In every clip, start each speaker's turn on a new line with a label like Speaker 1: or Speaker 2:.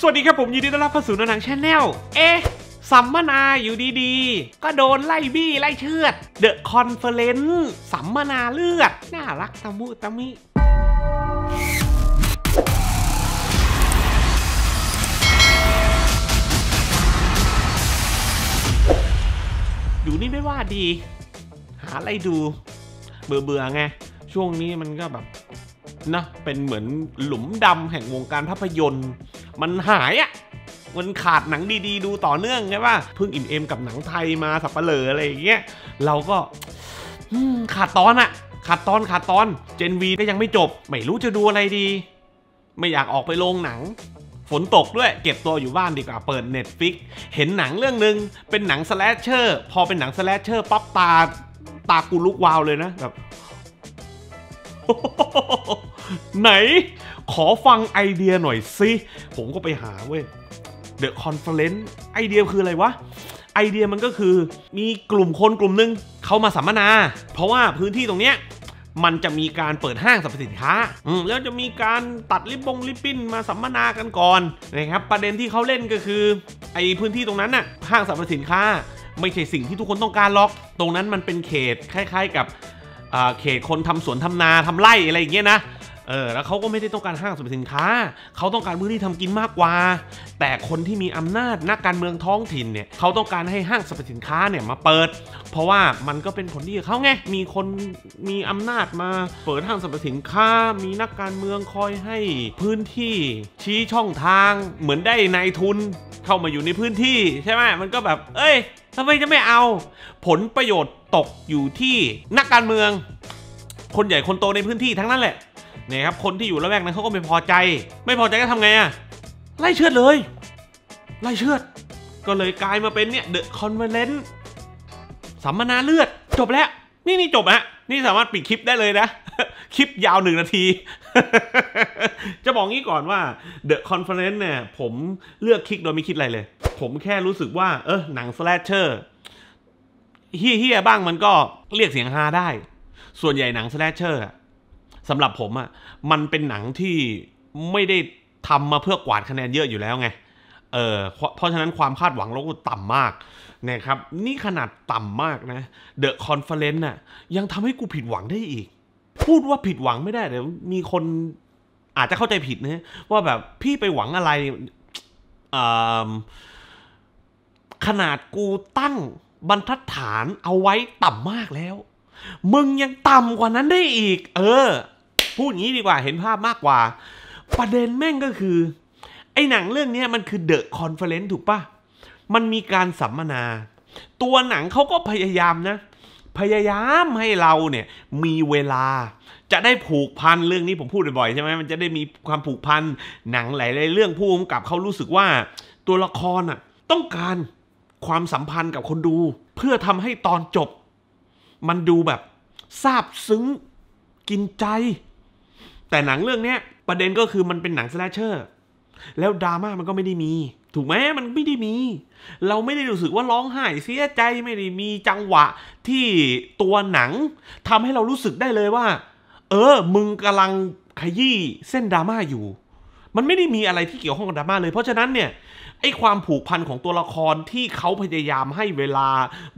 Speaker 1: สวัสดีครับผมยินดีต้อนรับเข้าสู่นังชาแนลเอ๊ะ สัมมนาอยู่ดีๆ ก็โดนไล่บี้ ไล่เชือดเดอะคอนเฟอเรนซ์สัมมนาเลือด น่ารักตะมุตะมิดูนี่ไม่ว่าดี หาอะไรดู เบื่อเบื่อไง ช่วงนี้มันก็แบบนะเป็นเหมือนหลุมดำแห่งวงการภาพยนตร์มันหายอะ่ะ มันขาดหนังดีๆ ดูต่อเนื่องใช่ป่ะเพิ่งอิ่มเอมกับหนังไทยมาสับเปลลออะไรอย่างเงี้ย เราก็ขาดตอนอะขาดตอนขาดตอน เจนวีก็ยังไม่จบ ไม่รู้จะดูอะไรดี ไม่อยากออกไปโรงหนัง ฝนตกด้วย เก็บตัวอยู่บ้านดีกว่าเปิด Netflix เห็นหนังเรื่องหนึ่งเป็นหนังสแลชเชอร์ พอเป็นหนังสแลชเชอร์ปั๊บตา ตากูลุกวาวเลยนะแบบไหนขอฟังไอเดียหน่อยสิ ผมก็ไปหาเว้ยอะคอนเฟลเลน c ์ไอเดียคืออะไรวะ ไอเดียมันก็คือมีกลุ่มคนกลุ่มนึง เขามาสัมมนา เพราะว่าพื้นที่ตรงเนี้ยมันจะมีการเปิดห้างสรรพสินค้า อืแล้วจะมีการตัดริบบงริบบิ้นมาสัมมนากันก่อน นะครับ ประเด็นที่เขาเล่นก็คือไอพื้นที่ตรงนั้นน่ะห้างสรรพสินค้า ไม่ใช่สิ่งที่ทุกคนต้องการหรอก ตรงนั้นมันเป็นเขตคล้ายๆกับเขตคนทำสวนทำนาทำไร่อะไรอย่างเงี้ยนะเออแล้วเขาก็ไม่ได้ต้องการห้างสรรพสินค้าเขาต้องการพื้นที่ทำกินมากกว่า แต่คนที่มีอำนาจนักการเมืองท้องถิ่นเนี่ยเขาต้องการให้ห้างสรรพสินค้าเนี่ยมาเปิด เพราะว่ามันก็เป็นผลดีกับเขาไงมีคนมีอำนาจมาเปิดห้างสรรพสินค้ามีนักการเมืองคอยให้พื้นที่ชี้ช่องทางเหมือนได้นายทุนเข้ามาอยู่ในพื้นที่ใช่ไหมมันก็แบบ เอ้ยทำไมจะไม่เอา ผลประโยชน์ตกอยู่ที่นักการเมือง คนใหญ่คนโตในพื้นที่ทั้งนั้นแหละเนี่ยครับคนที่อยู่ระแวกนั้นเขาก็ไม่พอใจ ไม่พอใจก็ทำไงอะไล่เชือดเลย ไล่เชือด ก็เลยกลายมาเป็นเนี่ยเดอะคอนเวนเลนต์สัมมนาเลือดจบแล้ว นี่นี่จบฮะนี่สามารถปิดคลิปได้เลยนะ คลิปยาวหนึ่งนาที จะบอกงี้ก่อนว่า The Conference เนี่ย ผมเลือกคลิกโดยไม่คิดอะไรเลย ผมแค่รู้สึกว่า เออหนังสแลชเชอร์เฮี้ยๆบ้างมันก็เรียกเสียงฮาได้ส่วนใหญ่หนังสแลชเชอร์สำหรับผมอะ่ะมันเป็นหนังที่ไม่ได้ทำมาเพื่อกวาดคะแนนเยอะอยู่แล้วไง เออเพราะฉะนั้นความคาดหวังเราก็ต่ำมากนะครับ นี่ขนาดต่ำมากนะ เดอะคอนเฟลเลนต์น่ะ ยังทำให้กูผิดหวังได้อีก พูดว่าผิดหวังไม่ได้เดี๋ยวมีคนอาจจะเข้าใจผิดนะว่าแบบพี่ไปหวังอะไรขนาดกูตั้งบรรทัดฐานเอาไว้ต่ำมากแล้ว มึงยังต่ำกว่านั้นได้อีก เออพูดงี้ดีกว่าเห็นภาพมากกว่า ประเด็นแม่งก็คือ ไอ้หนังเรื่องนี้มันคือเดอะคอนเฟลเลนซ์ถูกปะมันมีการสัมมนา ตัวหนังเขาก็พยายามนะ พยายามให้เราเนี่ย มีเวลาจะได้ผูกพันเรื่องนี้ผมพูดบ่อยใช่ไหมมันจะได้มีความผูกพันหนังหลายๆเรื่องผู้กำกับเขารู้สึกว่าตัวละครอะต้องการความสัมพันธ์กับคนดู เพื่อทำให้ตอนจบ มันดูแบบซาบซึ้งกินใจแต่หนังเรื่องเนี้ยประเด็นก็คือมันเป็นหนังสแลชเชอร์ แล้วดราม่ามันก็ไม่ได้มี ถูกไหมมันไม่ได้มี เราไม่ได้รู้สึกว่าร้องไห้ เสียใจไม่ได้มีจังหวะที่ตัวหนังทำให้เรารู้สึกได้เลยว่า เออ มึงกำลังขยี้เส้นดราม่าอยู่ มันไม่ได้มีอะไรที่เกี่ยวข้องกับดราม่าเลย เพราะฉะนั้นเนี่ยไอ้ความผูกพันของตัวละครที่เขาพยายามให้เวลา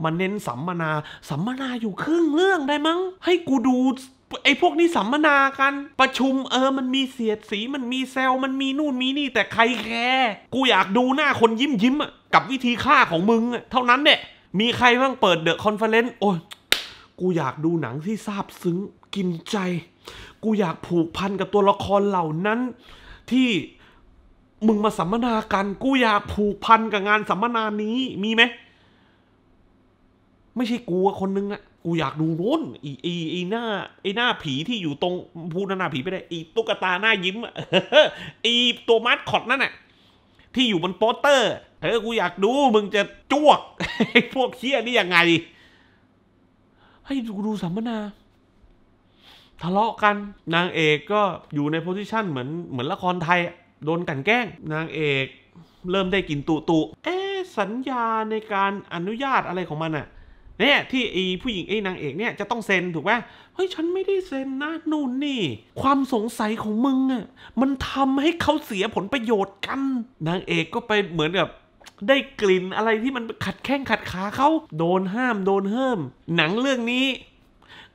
Speaker 1: มันเน้นสัมมนา สัมมนาอยู่ครึ่งเรื่องได้มั้งให้กูดูไอ้พวกนี้สัมมนากันประชุมเออมันมีเสียดสีมันมีแซลมันมีนู่นมีนี่ แต่ใครแคร์กูอยากดูหน้าคนยิ้มยิ้มอ่ะกับวิธีฆ่าของมึงอ่ะเท่านั้นเนี่ยมีใครบ้างเปิดเดอะคอนเฟลเลนซ์โอ้ยกูอยากดูหนังที่ซาบซึ้งกินใจ กูอยากผูกพันกับตัวละครเหล่านั้น ที่มึงมาสัมมนากันกูอยากผูกพันกับงานสัมมนานี้ มีไหม ไม่ใช่กูคนนึงอะกูอยากดูนู้น อีอีอีหน้า ไอหน้าผีที่อยู่ตรงพูดหน้าผีไปได้อีตุ๊กตาหน้ายิ้มอีตัวมาร์คอดนั่นน่ะ ที่อยู่บนโปสเตอร์เออกูอยากดู มึงจะจ้วก พวกเคี้ยนี่ยังไง ให้ดูดูสัมมนา ทะเลาะกัน นางเอกก็อยู่ในโพสิชันเหมือนเหมือนละครไทยโดนกันแกล้ง นางเอก เริ่มได้กินตุตุ เอ๊สัญญาในการอนุญาตอะไรของมันอะเนี่ยที่ไอ้ผู้หญิงไอ้นางเอกเนี่ยจะต้องเซ็นถูกไหมเฮ้ยฉันไม่ได้เซ็นนะนู่นนี่ ความสงสัยของมึงอะ่ะมันทำให้เขาเสียผลประโยชน์กัน นางเอกก็ไปเหมือนกับได้กลิ่นอะไรที่มันขัดแข้งขัดขาเขา โดนห้ามโดนเฮิมหนังเรื่องนี้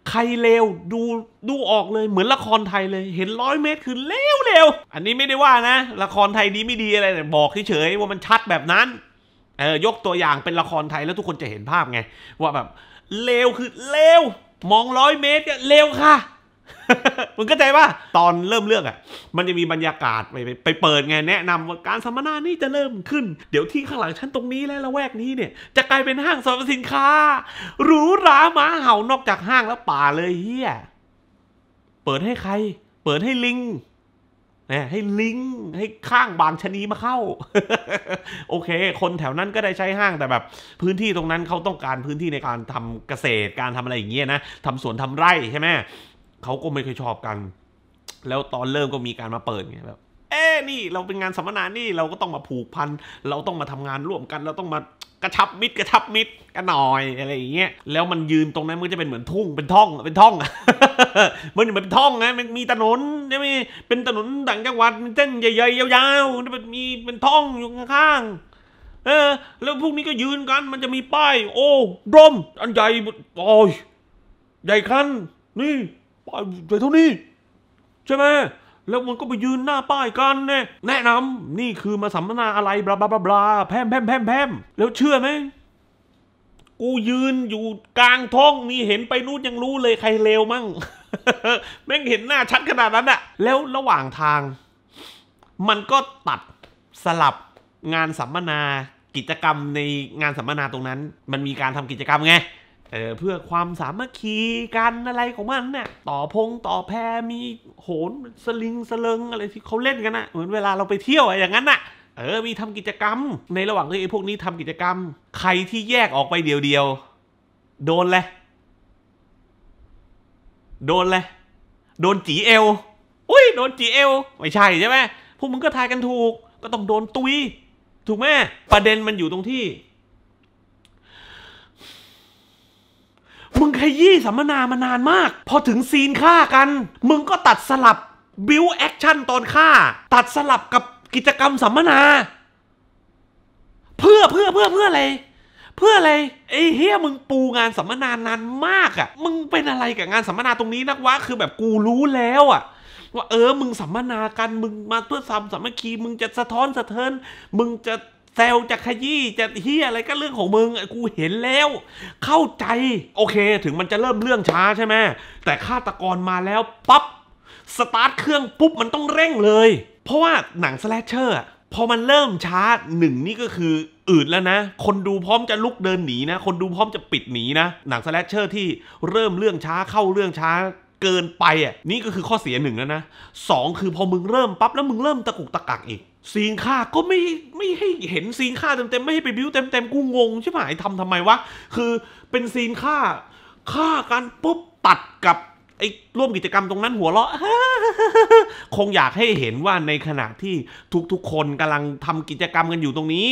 Speaker 1: ใครเลวดูดูออกเลยเหมือนละครไทยเลยเห็นร้อยเมตร คือเลวเร็ว อันนี้ไม่ได้ว่านะ ละครไทยดีไม่ดีอะไรนะบอกเฉยๆว่ามันชัดแบบนั้นเออยกตัวอย่างเป็นละครไทยแล้วทุกคนจะเห็นภาพไง ว่าแบบ เลวคือเลว มองร้อยเมตรเนี่ยเลวค่ะมึงเข้าใจป่ะตอนเริ่มเรื่องอ่ะ มันจะมีบรรยากาศ ไปไปเปิดไงแนะนำว่าการสัมมนานี่จะเริ่มขึ้น เดี๋ยวที่ข้างหลังชั้นตรงนี้และละแวกนี้เนี่ยจะกลายเป็นห้างสรรพสินค้าหรูหราหมาเห่านอกจากห้างแล้วป่าเลยเฮียเปิดให้ใคร เปิดให้ลิงนะให้ลิงก์ให้ข้างบางชนีมาเข้า โอเค คนแถวนั้นก็ได้ใช้ห้างแต่แบบพื้นที่ตรงนั้นเขาต้องการพื้นที่ในการทำเกษตรการทำอะไรอย่างเงี้ยนะทำสวนทำไร่ใช่ไหมเขาก็ไม่เคยชอบกัน แล้วตอนเริ่มก็มีการมาเปิดไงแบบเอ้นี่เราเป็นงานสัมมนานี่เราก็ต้องมาผูกพันเราต้องมาทำงานร่วมกันเราต้องมากระชับมิดกระชับมิดกันหน่อย อะไรอย่างเงี้ยแล้วมันยืนตรงนั้นมันจะเป็นเหมือนทุ่งเป็นท่อง เป็นท่องมันเหมือนเป็นท่องนะมันมีถนนใช่ไหมเป็นถนนต่างจังหวัดเส้นใหญ่ๆยาวๆมันมีเป็นท่องอยู่ข้างๆเออแล้วพวกนี้ก็ยืนกันมันจะมีป้าย โอ้ดมอันใหญ่โอ้ยใหญ่ขั้นนี่ป้ายใหญ่เท่านี้ใช่ไหมแล้วมันก็ไปยืนหน้าป้ายกันเนี่ยแนะนำ นี่คือมาสัมมนา อะไร บลาบลาบลาแพมแพมแพมแพมแล้วเชื่อไหมกูยืนอยู่กลางท้องนี่เห็นไปนู้นยังรู้เลยใครเลวมั่งแม่งเห็นหน้าชัดขนาดนั้นอะ แล้วระหว่างทาง มันก็ตัดสลับงานสัมมนากิจกรรมในงานสัมมนาตรงนั้น มันมีการทำกิจกรรมไงเออเพื่อความสามัคคี กันอะไรของมันเนี่ยต่อพงต่อแพมีโหนสลิงสลิงอะไรที่เขาเล่นกันนะเหมือนเวลาเราไปเที่ยวอะอย่างนั้นนะเออมีทำกิจกรรม ในระหว่างที่ไอ้พวกนี้ทำกิจกรรม ใครที่แยกออกไปเดียวๆ โดนเลยโดนเลยโดนจีเอลอุ้ยโดนจีเอลไม่ใช่ใช่ไหมพวกมึงก็ทายกันถูก ก็ต้องโดนตุยถูกไหมประเด็นมันอยู่ตรงที่มึงขยี้สัมมนามานานมาก พอถึงซีนฆ่ากัน มึงก็ตัดสลับบิวแอคชั่นตอนฆ่า ตัดสลับกับกิจกรรมสัมมนา เพื่อเพื่อเพื่อเพื่ออะไรเพื่ออะไรไอ้เฮียมึงปูงานสัมมนานานมากอะ่ะ มึงเป็นอะไรกับงานสัมมนาตรงนี้นักวะคือแบบกูรู้แล้วอะ่ะ ว่า เออ มึงสัมมนากันมึงมาเพื่อซ้ำสัมมคี มึงจะสะท้อนสะเทินมึงจะซลจะขยี้จะเฮียอะไรก็เรื่องของมึง กูเห็นแล้ว เข้าใจ โอเค ถึงมันจะเริ่มเรื่องช้าใช่ไหมแต่ฆาตกรมาแล้วปั๊บสตาร์ทเครื่องปุ๊บมันต้องเร่งเลย เพราะว่าหนังสแลชเชอร์พอมันเริ่มช้าหนึ่งนี่ก็คืออืดแล้วนะ คนดูพร้อมจะลุกเดินหนีนะ คนดูพร้อมจะปิดหนีนะ หนังสแลชเชอร์ที่เริ่มเรื่องช้าเข้าเรื่องช้าเกินไปอ่ะนี่ก็คือข้อเสียหนึ่งแล้วนะสองคือพอมึงเริ่มปั๊บแล้วมึงเริ่มตะกุกตะกักอีกซีนค่าก็ไม่ไม่ให้เห็นซีนค่าเต็มๆไม่ให้ไปบิวเต็มๆกู งงใช่ไหมทำทำไมวะคือเป็นซีนค่าค่ากันปุ๊บตัดกับไอ้ร่วมกิจกรรมตรงนั้นหัวเราะคงอยากให้เห็นว่าในขณะที่ทุกๆ คนกำลังทำกิจกรรมกันอยู่ตรงนี้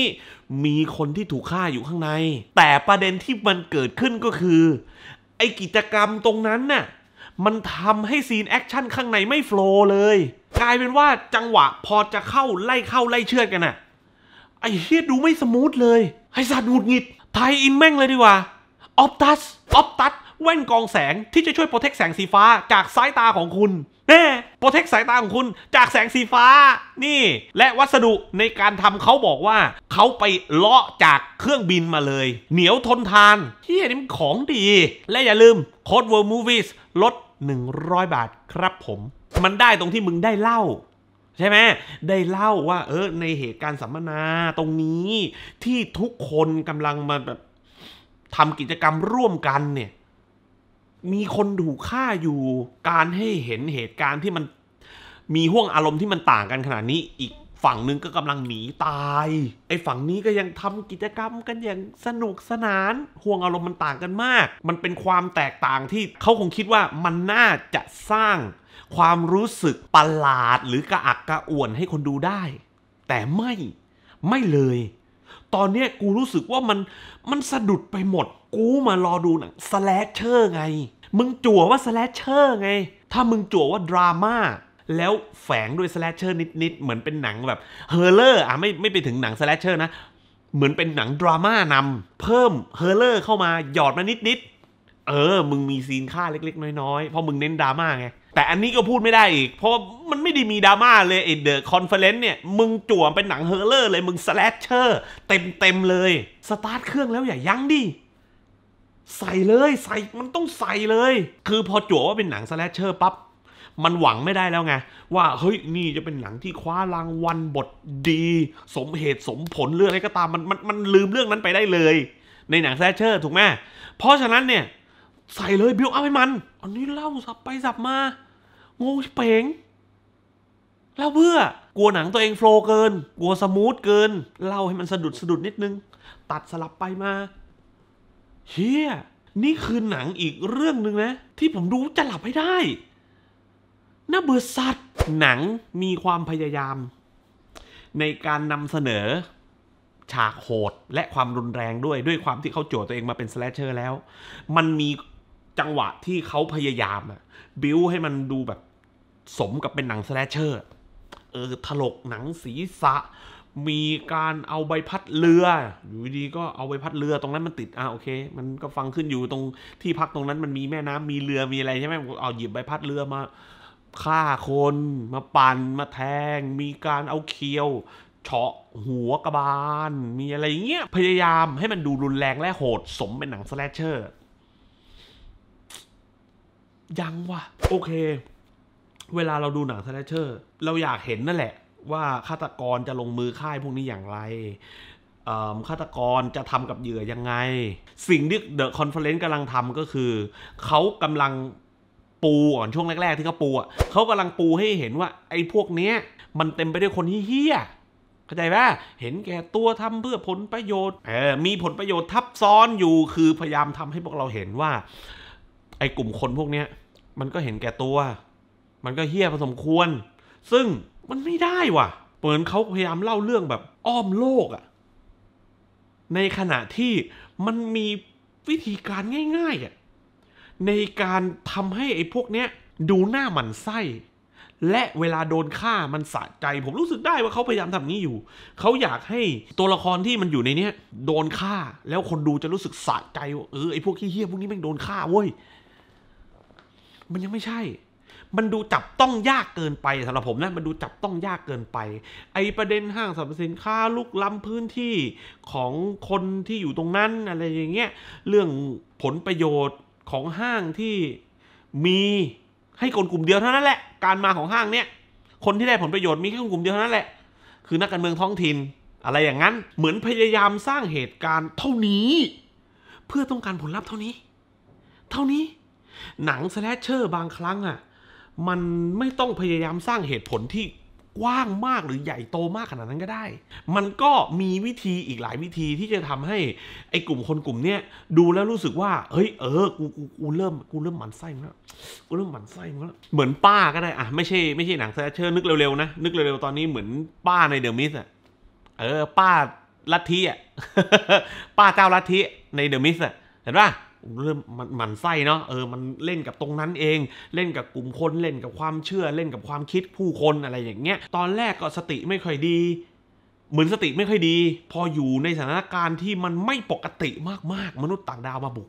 Speaker 1: มีคนที่ถูกฆ่าอยู่ข้างใน แต่ประเด็นที่มันเกิดขึ้นก็คือ ไอ้กิจกรรมตรงนั้นน่ะมันทำให้ซีนแอคชั่นข้างในไม่โฟล์เลย กลายเป็นว่าจังหวะพอจะเข้าไล่เข้าไล่เชือกัน่ะไอ้เฮียดูไม่สมูทเลยไอ้สัตว์หงุดหงิดไทยอินแม่งเลยดีกว่า ออปตัส ออปตัส แว่นกองแสงที่จะช่วยโปรเทคแสงสีฟ้าจากสายตาของคุณแน่โปรเทคสายตาของคุณจากแสงสีฟ้า นี่ และวัสดุในการทำเขาบอกว่าเขาไปเลาะจากเครื่องบินมาเลย เหนียวทนทานเฮียนี่มันของดี และอย่าลืมโค้ดเวิร์มูฟ i ส s ลด100บาทครับผม มันได้ตรงที่มึงได้เล่า ใช่ไหมได้เล่าว่า เออในเหตุการณ์สัมมนาตรงนี้ที่ทุกคนกำลังมาแบบทำกิจกรรมร่วมกัน เนี่ย มีคนถูกฆ่าอยู่การให้เห็นเหตุการณ์ที่มันมีห่วงอารมณ์ที่มันต่างกันขนาดนี้อีกฝั่งนึงก็กำลังหนีตาย ไอ้ ฝั่งนี้ก็ยังทำกิจกรรมกันอย่างสนุกสนาน ห่วงอารมณ์มันต่างกันมาก มันเป็นความแตกต่างที่เขาคงคิดว่ามันน่าจะสร้างความรู้สึกประหลาด หรือกระอักกระอ่วนให้คนดูได้ แต่ไม่ ไม่เลย ตอนเนี้ยกูรู้สึกว่ามันมันสะดุดไปหมด กูมารอดูหนังสแลชเชอร์ไง มึงจั่วว่าสแลชเชอร์ไง ถ้ามึงจั่วว่าดราม่าแล้วแฝงด้วยสแลชเชอร์นิด ๆ เหมือนเป็นหนังแบบเฮอร์เลอร์อ่ะ ไม่ ไม่ไปถึงหนังสแลชเชอร์นะ เหมือนเป็นหนังดราม่านำเพิ่มเฮอร์เลอร์เข้ามาหยอดมานิด ๆ เออ มึงมีซีนค่าเล็ก ๆ น้อยๆเพราะมึงเน้นดราม่าไง แต่อันนี้ก็พูดไม่ได้อีก เพราะมันไม่ได้มีดราม่าเลยไอเดอะคอนเฟลเลนต์เนี่ย มึงจั่วเป็นหนังเฮอร์เลอร์เลยมึงสแลชเชอร์เต็มๆเลยสตาร์ทเครื่องแล้วอย่ายั้งดิใส่เลยใส่มันต้องใส่เลยคือพอจั่วว่าเป็นหนังสแลชเชอร์ปั๊บมันหวังไม่ได้แล้วไงว่าเฮ้ยนี่จะเป็นหนังที่คว้ารางวัลบทดี สมเหตุสมผลเรื่องอะไรก็ตามมันมันมันลืมเรื่องนั้นไปได้เลย ในหนังแซชเชอร์ ถูกไหมเพราะฉะนั้นเนี่ย ใส่เลยบิวเอาให้มันอันนี้เล่าสับไปสับมางงเป๋งเล่าเพื่อกลัวหนังตัวเองโฟล์เกิน กลัวสมูทเกิน เล่าให้มันสะดุดสะดุดนิดนึง ตัดสลับไปมาเฮียนี่คือหนังอีกเรื่องหนึ่งนะ ที่ผมดูจะหลับให้ได้น่าเบื่อสัตว์หนังมีความพยายาม ในการนำเสนอฉากโหดและความรุนแรงด้วย ด้วยความที่เขาโจทย์ตัวเองมาเป็นสแลชเชอร์แล้ว มันมีจังหวะที่เขาพยายามอะบิวให้มันดูแบบ สมกับเป็นหนังสแลชเชอร์เออ ถลกหนังศีรษะ มีการเอาใบพัดเรือ อยู่ดีก็เอาใบพัดเรือตรงนั้นมันติด อ่าโอเค มันก็ฟังขึ้นอยู่ตรงที่พักตรงนั้นมันมีแม่น้ำมีเรือมีอะไรใช่ไหมเอาหยิบใบพัดเรือมาฆ่าคนมาปั่นมาแทง มีการเอาเคียว เฉาะ หัวกระบาล มีอะไรเงี้ยพยายามให้มันดูรุนแรงและโหดสมเป็นหนังสแลชเชอร์ ยังวะโอเค เวลาเราดูหนังสแลชเชอร์ เราอยากเห็นนั่นแหละ ว่าฆาตกรจะลงมือฆ่าพวกนี้อย่างไรฆาตกรจะทำกับเหยื่อยังไง สิ่งที่เดอะคอนเฟลเลนต์กำลังทำก็คือ เขากำลังปูก่อนช่วงแรกๆ ที่เขาปูอ่ะเขากำลังปูให้เห็นว่า ไอ้พวกเนี้ย มันเต็มไปด้วยคนที่เฮี้ยเข้าใจป่ะเห็นแก่ตัวทำเพื่อผลประโยชน์เออมีผลประโยชน์ทับซ้อนอยู่คือพยายามทำให้พวกเราเห็นว่า ไอ้กลุ่มคนพวกเนี้ยมันก็เห็นแก่ตัว มันก็เฮี้ยพอสมควร ซึ่งมันไม่ได้ว่ะเหมือนเขาพยายามเล่าเรื่องแบบอ้อมโลกอะในขณะที่มันมีวิธีการง่ายๆอะในการทำให้ไอ้พวกเนี้ยดูหน้าหมันไส้ และเวลาโดนฆ่ามันสะใจ ผมรู้สึกได้ว่าเขาพยายามทำนี้อยู่ เขาอยากให้ตัวละครที่มันอยู่ในเนี้ย โดนฆ่าแล้วคนดูจะรู้สึกสะใจว่าเออไอ้พวกเฮี้ยพวกนี้ไม่งโดนฆ่าเว้ยมันยังไม่ใช่ มันดูจับต้องยากเกินไปสำหรับผมนะมันดูจับต้องยากเกินไป ไอประเด็นห้างสรรพสินค้าลุกล้ำพื้นที่ของคนที่อยู่ตรงนั้น อะไรอย่างเงี้ยเรื่องผลประโยชน์ของห้างที่มีให้คนกลุ่มเดียวเท่านั้นแหละ การมาของห้างเนี่ยคนที่ได้ผลประโยชน์มีแค่คนกลุ่มเดียวเท่านั้นแหละคือนักการเมืองท้องถิ่น อะไรอย่างนั้นเหมือนพยายามสร้างเหตุการณ์เท่านี้ เพื่อต้องการผลลัพธ์เท่านี้ เท่านี้ หนังสแลชเชอร์บางครั้งอะ่ะ มันไม่ต้องพยายามสร้างเหตุผลที่กว้างมากหรือใหญ่โตมากขนาดนั้นก็ได้ มันก็มีวิธีอีกหลายวิธีที่จะทำให้ไอ้กลุ่มคนกลุ่มเนี้ยดูแล้วรู้สึกว่า เฮ้ย เออ กู กู กูเริ่ม กูเริ่มหมันไส้มแล้ว กูเริ่มหมันไส้มแล้ว เหมือนป้าก็ได้ อ่ะ ไม่ใช่ ไม่ใช่หนังแซชเชอร์นึกเร็วๆนะ นึกเร็วๆตอนนี้เหมือนป้าในเดอะมิสอ่ะเออ ป้าลัทธิอ่ะป้าเจ้าลัทธิในเดอะมิสอ่ะเห็นป่ะเริ่มมันหมันไส้เนาะเออมันเล่นกับตรงนั้นเอง เล่นกับกลุ่มคนเล่นกับความเชื่อเล่นกับความคิดผู้คนอะไรอย่างเงี้ย ตอนแรกก็สติไม่ค่อยดี เหมือนสติไม่ค่อยดี พออยู่ในสถานการณ์ที่มันไม่ปกติมากๆ มนุษย์ต่างดาวมาบุก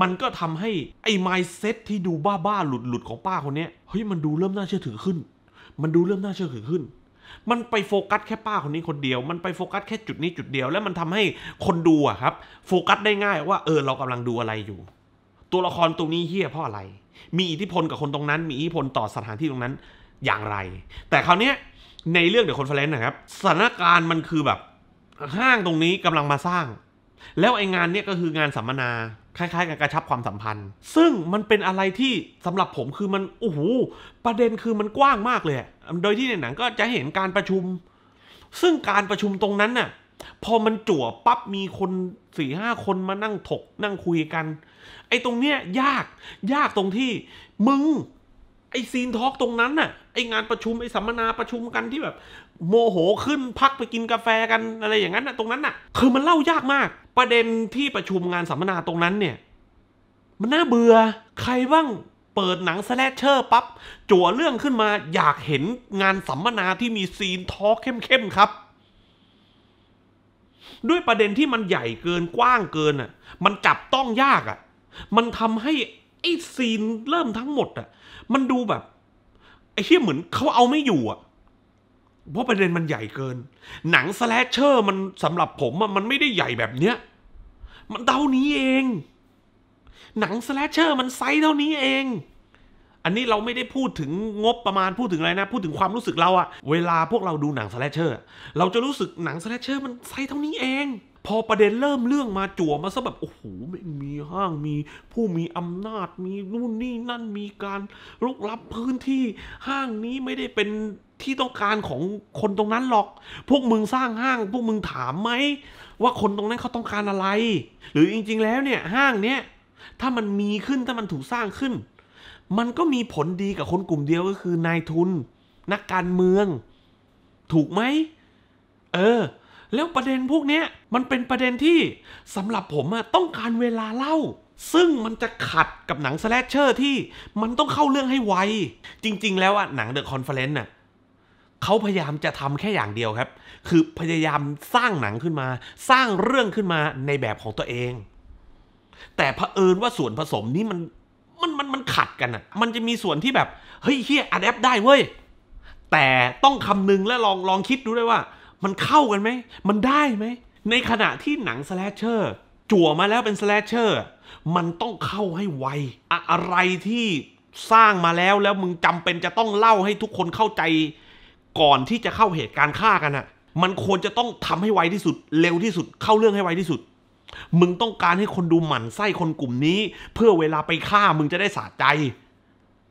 Speaker 1: มันก็ทำให้ไอ้ไมซ์เซ็ตที่ดูบ้าๆหลุดๆ ของป้าคนนี้เฮ้ยมันดูเริ่มน่าเชื่อถือขึ้น มันดูเริ่มน่าเชื่อถือขึ้นมันไปโฟกัสแค่ป้าคนนี้คนเดียว มันไปโฟกัสแค่จุดนี้จุดเดียว แล้วมันทำให้คนดูอะครับ โฟกัสได้ง่าย ว่า เออเรากำลังดูอะไรอยู่ ตัวละครตรงนี้เฮี้ยเพราะอะไร มีอิทธิพลกับคนตรงนั้น มีอิทธิพลต่อสถานที่ตรงนั้นอย่างไร แต่คราวนี้ในเรื่องเดอะคอนเฟลเลนต์นะครับ สถานการณ์มันคือแบบห้างตรงนี้กำลังมาสร้าง แล้วไอ้งานเนี้ยก็คืองานสัมมนาคล้ายๆกับกระชับความสัมพันธ์ ซึ่งมันเป็นอะไรที่สำหรับผมคือมัน โอ้โห ประเด็นคือมันกว้างมากเลย โดยที่ในหนังก็จะเห็นการประชุม ซึ่งการประชุมตรงนั้นน่ะ พอมันจั่วปั๊บมีคนสี่ห้าคนมานั่งถกนั่งคุยกัน ไอ้ตรงเนี้ยยากยากตรงที่มึง ไอ้ซีนทอล์กตรงนั้นน่ะ ไอ้งานประชุม ไอ้สัมมนาประชุมกันที่แบบโมโหขึ้นพักไปกินกาแฟกันอะไรอย่างนั้นนะตรงนั้นน่ะ คือมันเล่ายากมาก ประเด็นที่ประชุมงานสัมมนาตรงนั้นเนี่ย มันน่าเบื่อใครบ้าง เปิดหนังสแลชเชอร์ปั๊บจั่วเรื่องขึ้นมาอยากเห็นงานสัมมนาที่มีซีนทอเข้มๆ ครับ ด้วยประเด็นที่มันใหญ่เกินกว้างเกินอ่ะมันจับต้องยากอ่ะ มันทำให้ไอ้ซีนเริ่มทั้งหมด อ่ะ มันดูแบบไอ้เหี้ยเหมือนเขาเอาไม่อยู่อ่ะเพราะประเด็นมันใหญ่เกิน หนังสแลชเชอร์ มันสำหรับผมมันไม่ได้ใหญ่แบบเนี้ย มันเท่านี้เอง หนังสแลชเชอร์ มันไซส์เท่านี้เอง อันนี้เราไม่ได้พูดถึงงบประมาณพูดถึงอะไรนะ พูดถึงความรู้สึกเราอะเวลาพวกเราดูหนังสแลชเชอร์ เราจะรู้สึกหนังสแลชเชอร์ มันไซส์เท่านี้เองพอประเด็นเริ่มเรื่องมาจั่วมาซะแบบโอ้โหมีห้างมี ผู้มีอำนาจมีนู่นนี่นั่นมีการลุกลับพื้นที่ห้างนี้ไม่ได้เป็นที่ต้องการของคนตรงนั้นหรอก พวกมึงสร้างห้าง พวกมึงถามไหม ว่าคนตรงนั้นเขาต้องการอะไร หรือจริง ๆ แล้วเนี่ย ห้างเนี้ยถ้ามันมีขึ้นถ้ามันถูกสร้างขึ้น มันก็มีผลดีกับคนกลุ่มเดียวก็คือนายทุน นักการเมือง ถูกไหมเออแล้วประเด็นพวกนี้มันเป็นประเด็นที่สำหรับผมอะต้องการเวลาเล่า ซึ่งมันจะขัดกับหนังสแลชเชอร์ที่มันต้องเข้าเรื่องให้ไว จริงๆ แล้วอะหนังเดอะคอนเฟลเลนต์อะเขาพยายามจะทำแค่อย่างเดียวครับ คือพยายามสร้างหนังขึ้นมา สร้างเรื่องขึ้นมาในแบบของตัวเอง แต่เผอิญว่าส่วนผสมนี้มันมันมันมันขัดกันอะมันจะมีส่วนที่แบบเฮ้ยเฮียอัดแอปได้เว้ย แต่ต้องคำนึงและลองลองคิดดูด้วยว่ามันเข้ากันไหม มันได้ไหม ในขณะที่หนังสแลชเชอร์ จั่วมาแล้วเป็นสแลชเชอร์ มันต้องเข้าให้ไว อะไรที่สร้างมาแล้วแล้วมึงจำเป็นจะต้องเล่าให้ทุกคนเข้าใจ ก่อนที่จะเข้าเหตุการณ์ฆ่ากันอะมันควรจะต้องทำให้ไวที่สุด เร็วที่สุดเข้าเรื่องให้ไวที่สุด มึงต้องการให้คนดูหมั่นไส้คนกลุ่มนี้ เพื่อเวลาไปฆ่ามึงจะได้สะใจ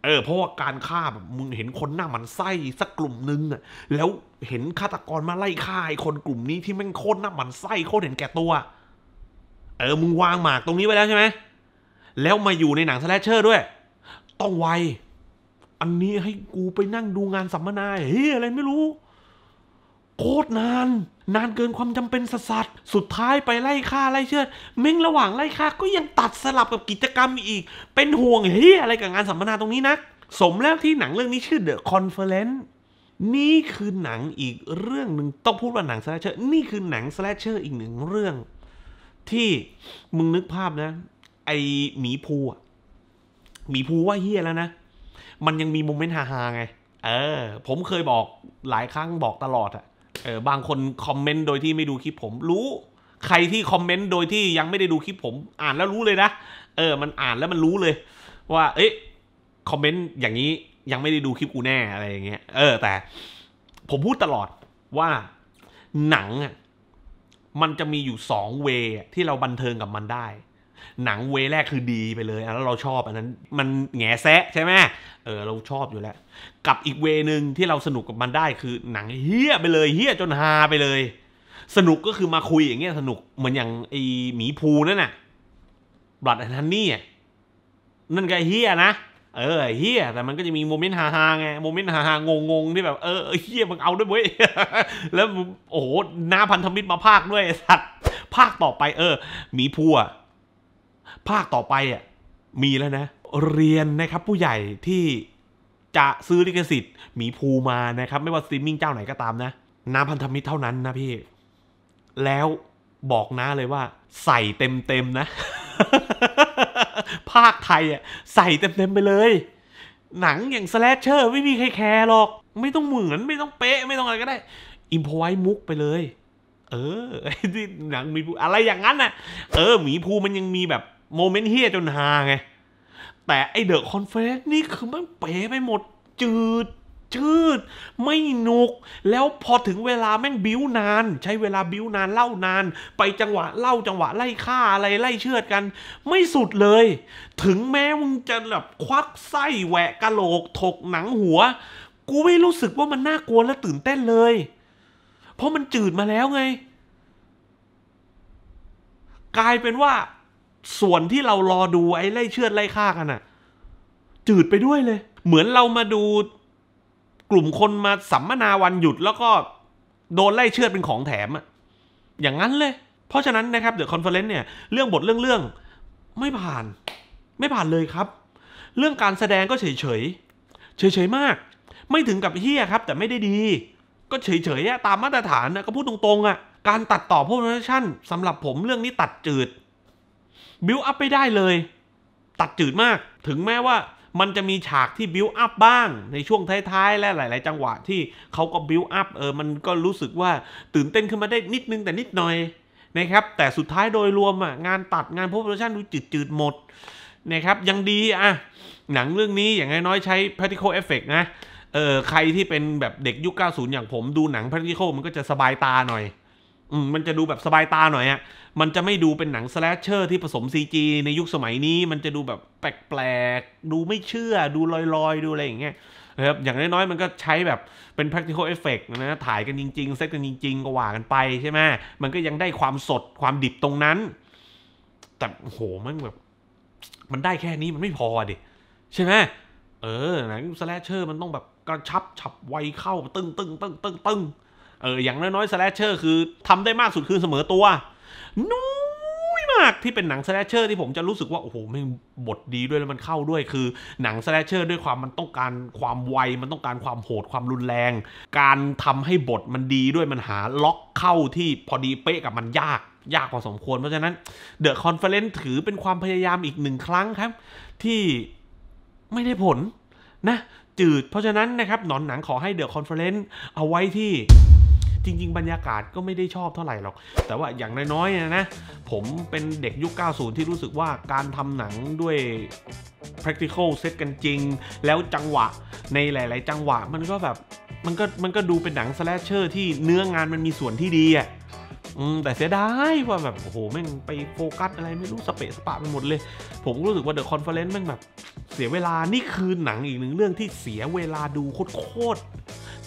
Speaker 1: เออเพราะว่าการฆ่าแบบมึงเห็นคนหน้ามันไส้สักกลุ่มนึงอ่ะ แล้วเห็นฆาตกรมาไล่ฆ่า ไอ้คนกลุ่มนี้ที่แม่งโคตรหน้ามันไส้โคตรเห็นแก่ตัว เออมึงวางหมากตรงนี้ไว้แล้วใช่ไหม แล้วมาอยู่ในหนังสแลชเชอร์ด้วย ต้องไวอันนี้ให้กูไปนั่งดูงานสัมมนาเฮ้ยอะไรไม่รู้โคตรนาน นานเกินความจำเป็นสัสสุดท้ายไปไล่ฆ่าไล่เชือดเม้งระหว่างไล่ฆ่าก็ยังตัดสลับกับกิจกรรมอีก เป็นห่วงเฮียอะไรกับงานสัมมนาตรงนี้นะสมแล้วที่หนังเรื่องนี้ชื่อ The Conference นี่คือหนังอีกเรื่องหนึ่งต้องพูดว่าหนังสแลชเชอร์นี่คือหนังสแลชเชอร์ อีกหนึ่งเรื่อง ที่มึงนึกภาพนะ ไอหมีภูอะหมีภูว่าเฮียแล้วนะมันยังมีโมเมนต์ฮาๆไงเออ ผมเคยบอกหลายครั้งบอกตลอดอะเออบางคนคอมเมนต์โดยที่ไม่ดูคลิปผมรู้ ใครที่คอมเมนต์โดยที่ยังไม่ได้ดูคลิปผม อ่านแล้วรู้เลยนะเออ มันอ่านแล้วมันรู้เลย ว่า เอ๊ะคอมเมนต์อย่างนี้ยังไม่ได้ดูคลิปกูแน่อะไรอย่างเงี้ย เออ แต่ผมพูดตลอดว่าหนังอ่ะมันจะมีอยู่สองเวที่เราบันเทิงกับมันได้หนังเวแรกคือดีไปเลย แล้วเราชอบอันนั้น มันแงแซะ ใช่ไหมเออ เราชอบอยู่แล้วกับอีกเวนึงที่เราสนุกกับมันได้คือหนังเฮี้ย ไปเลยเฮี้ย จนฮาไปเลย สนุกก็คือมาคุยอย่างเงี้ย สนุก เหมือนอย่าง ไอหมีภูนั่นน่ะบลัดอันนั้นนี่นั่นก็เฮี้ย นะเออเฮี้ย แต่มันก็จะมีโมเมนต์ฮาฮาไงโมเมนต์ฮาฮางงงที่แบบ เออเฮี้ยมึงเอาด้วยเว้ยแล้วโอ้โหน้าพันธมิตรมาภาคด้วยสัตว์ภาคต่อไปเออหมีภูอ่ะภาคต่อไปอ่ะมีแล้วนะ เรียนนะครับ ผู้ใหญ่ที่จะซื้อลิขสิทธิ์หมีภูมานะครับ ไม่ว่าสตรีมมิ่งเจ้าไหนก็ตามนะ น้ำพันธมิตรเท่านั้นนะพี่ แล้วบอกนะเลยว่า ใส่เต็มเต็มนะ ภาคไทยอ่ะใส่เต็มเต็มไปเลย หนังอย่างสแลชเชอร์ไม่มีใครแคร์หรอก ไม่ต้องเหมือนไม่ต้องเป๊ะ ไม่ต้องอะไรก็ได้อิมพอไว้มุกไปเลย เออที่หนังมีอะไรอย่างนั้นน่ะเออหมีภูมันยังมีแบบโมเมนต์เฮียจนฮาไง แต่ไอเดอะคอนเฟสนี่คือมันเป๋ไปหมด จืด จืด ไม่นุก แล้วพอถึงเวลาแม่งบิ้วนาน ใช้เวลาบิ้วนานเล่านาน ไปจังหวะเล่าจังหวะ ไล่ฆ่าอะไรไล่เชือดกัน ไม่สุดเลย ถึงแม้มึงจะแบบ ควักไส้แหวกกะโหลกถกหนังหัว กูไม่รู้สึกว่ามันน่ากลัวและตื่นเต้นเลย เพราะมันจืดมาแล้วไง กลายเป็นว่าส่วนที่เรารอดูไอ้ไล่เชือดไล่ฆ่ากันอะจืดไปด้วยเลย เหมือนเรามาดู กลุ่มคนมาสัมมนาวันหยุดแล้วก็โดนไล่เชือดเป็นของแถมอะอย่างนั้นเลย เพราะฉะนั้นนะครับเดอะคอนเฟอเรนซ์เนี่ยเรื่องบทเรื่องเรื่องไม่ผ่าน ไม่ผ่านเลยครับ เรื่องการแสดงก็เฉยเฉยเฉยเฉยมาก ไม่ถึงกับเฮี้ยครับ แต่ไม่ได้ดี ก็เฉยเฉยตามมาตรฐานนะก็พูดตรงๆอะการตัดต่อพวกโัรดัชั่นสำหรับผมเรื่องนี้ตัดจืดบิวอัพไม่ได้เลย ตัดจืดมากถึงแม้ว่ามันจะมีฉากที่บิวอัพบ้าง ในช่วงท้าย ๆ และหลาย ๆ จังหวะที่เขาก็บิวอัพเออมันก็รู้สึกว่าตื่นเต้นขึ้นมาได้นิดนึงแต่นิดหน่อยนะครับแต่สุดท้ายโดยรวมอ่ะงานตัดงานโปรดักชันดูจืดๆหมดนะครับยังดีอ่ะหนังเรื่องนี้อย่างน้อยใช้ practical effect นะเออใครที่เป็นแบบเด็กยุค90อย่างผมดูหนัง practical มันก็จะสบายตาหน่อยมมันจะดูแบบสบายตาหน่อยอะมันจะไม่ดูเป็นหนังสแลชเชอร์ที่ผสม CG ในยุคสมัยนี้ มันจะดูแบบแปลกๆ ดูไม่เชื่อ ดูลอยๆ ดูอะไรอย่างเงี้ยนะครับ อย่างน้อยๆ มันก็ใช้แบบเป็น practical effect นะถ่ายกันจริงๆ เซตกันจริงๆก็ว่ากันไปใช่ไหม มันก็ยังได้ความสดความดิบตรงนั้น แต่โหมันแบบ มันได้แค่นี้มันไม่พอดิใช่ไหมเออหนังสแลชเชอร์ มันต้องแบบกระชับ ฉับไวเข้าตึ้งตึ้งตึ้งตึ้งตึ้งเออ อย่างน้อยๆสแลชเชอร์คือทำได้มากสุดคือเสมอตัวนุ้ยมากที่เป็นหนังสแลชเชอร์ที่ผมจะรู้สึกว่าโอ้โหมันบทดีด้วยแล้วมันเข้าด้วย คือหนังสแลชเชอร์ด้วยความมันต้องการความไว มันต้องการความโหดความรุนแรง การทำให้บทมันดีด้วยมันหาล็อกเข้าที่พอดีเป๊ะกับมันยาก ยากพอสมควร เพราะฉะนั้นเดอะคอนเฟลเลนถือเป็นความพยายามอีกหนึ่งครั้งครับ ที่ไม่ได้ผลนะ จืด เพราะฉะนั้นนะครับหนอนหนังขอให้เดอะคอนเฟลเลนเอาไว้ที่จริงๆ บรรยากาศก็ไม่ได้ชอบเท่าไหร่หรอก แต่ว่าอย่างน้อยๆนะ ผมเป็นเด็กยุค 90 ที่รู้สึกว่าการทำหนังด้วย practical set กันจริง แล้วจังหวะในหลาย ๆ จังหวะมันก็แบบ มันก็มันก็ดูเป็นหนังสแลชเชอร์ที่เนื้องานมันมีส่วนที่ดีอะอืมแต่เสียดายว่าแบบ โอ้โห แม่งไปโฟกัสอะไรไม่รู้สเปะสปะไปหมดเลย ผมรู้สึกว่าเดอะคอนเฟอเรนซ์แม่งแบบ เสียเวลานี่คือหนังอีกหนึ่งเรื่องที่เสียเวลาดูโคตร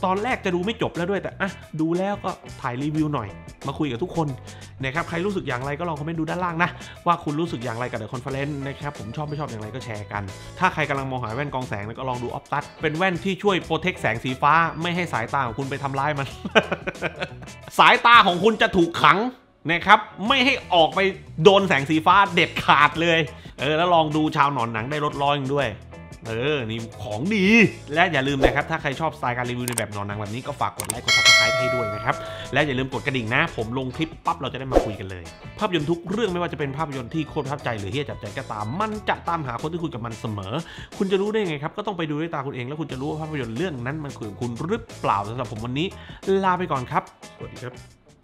Speaker 1: ตอนแรกจะดูไม่จบแล้วด้วย แต่อ่ะดูแล้วก็ถ่ายรีวิวหน่อย มาคุยกับทุกคนนะครับใครรู้สึกอย่างไรก็ลองคอมเมนต์ดูด้านล่างนะ ว่าคุณรู้สึกอย่างไรกับเดอะคอนเฟอเรนซ์นะครับผมชอบไม่ชอบอย่างไรก็แชร์กันถ้าใครกำลังมองหาแว่นกองแสงก็ลองดูออฟตัสเป็นแว่นที่ช่วยโปรเทคแสงสีฟ้าไม่ให้สายตาของคุณไปทำร้ายมัน สายตาของคุณจะถูกขังนะครับ ไม่ให้ออกไปโดนแสงสีฟ้าเด็ดขาดเลยเออแล้วลองดูชาวหนอนหนังได้ลดร้อยด้วย เออนี่ของดีและอย่าลืมนะครับ ถ้าใครชอบสไตล์การรีวิว ในแบบนอนหนังแบบนี้ก็ฝากกดไลค์กดซับสไครต์ให้ด้วยนะครับ และอย่าลืมกดกระดิ่งนะ ผมลงคลิปปั๊บเราจะได้มาคุยกันเลย ภาพยนตร์ทุกเรื่องไม่ว่าจะเป็นภาพยนตร์ที่โคตรประทับใจหรือเฮี้ยจับใจก็ตามมันจะตามหาคนที่คุยกับมันเสมอ คุณจะรู้ได้ไงครับก็ต้องไปดูด้วยตาคุณเองแล้วคุณจะรู้ว่าภาพยนตร์เรื่องนั้นมันคือคุณหรือเปล่าสำหรับผมวันนี้ลาไปก่อนครับ สวัสดีครับ